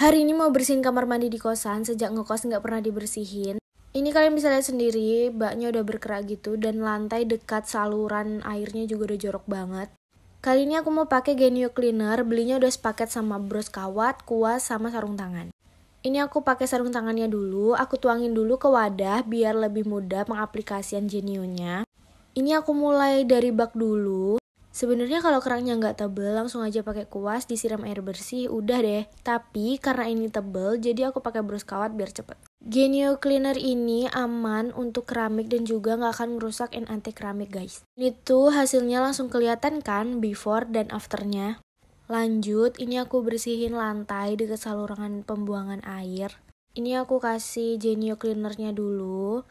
Hari ini mau bersihin kamar mandi di kosan, sejak ngekos nggak pernah dibersihin. Ini kalian bisa lihat sendiri, baknya udah berkerak gitu dan lantai dekat saluran airnya juga udah jorok banget. Kali ini aku mau pakai Genio Cleaner, belinya udah sepaket sama bros kawat, kuas, sama sarung tangan. Ini aku pakai sarung tangannya dulu, aku tuangin dulu ke wadah biar lebih mudah pengaplikasian Genio-nya. Ini aku mulai dari bak dulu. Sebenarnya kalau kerangnya nggak tebel, langsung aja pakai kuas, disiram air bersih, udah deh. Tapi karena ini tebel, jadi aku pakai brush kawat biar cepet. Genio Cleaner ini aman untuk keramik dan juga nggak akan merusak anti keramik guys. Ini tuh hasilnya langsung kelihatan kan before dan afternya. Lanjut, ini aku bersihin lantai dekat saluran pembuangan air. Ini aku kasih Genio Cleanernya dulu.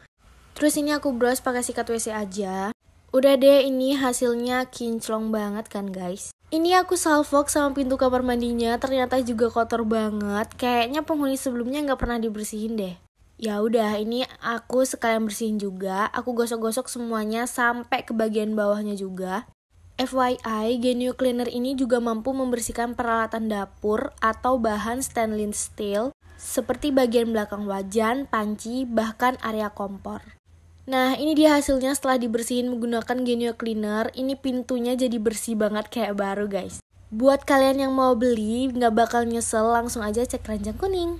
Terus ini aku brush pakai sikat WC aja. Udah deh ini hasilnya kinclong banget kan guys. Ini aku salvok sama pintu kamar mandinya ternyata juga kotor banget. Kayaknya penghuni sebelumnya nggak pernah dibersihin deh. Ya udah, ini aku sekalian bersihin juga. Aku gosok-gosok semuanya sampai ke bagian bawahnya juga. FYI, Genio Cleaner ini juga mampu membersihkan peralatan dapur atau bahan stainless steel seperti bagian belakang wajan, panci, bahkan area kompor. Nah, ini dia hasilnya setelah dibersihin menggunakan Genio Cleaner. Ini pintunya jadi bersih banget kayak baru, guys. Buat kalian yang mau beli, nggak bakal nyesel, langsung aja cek keranjang kuning.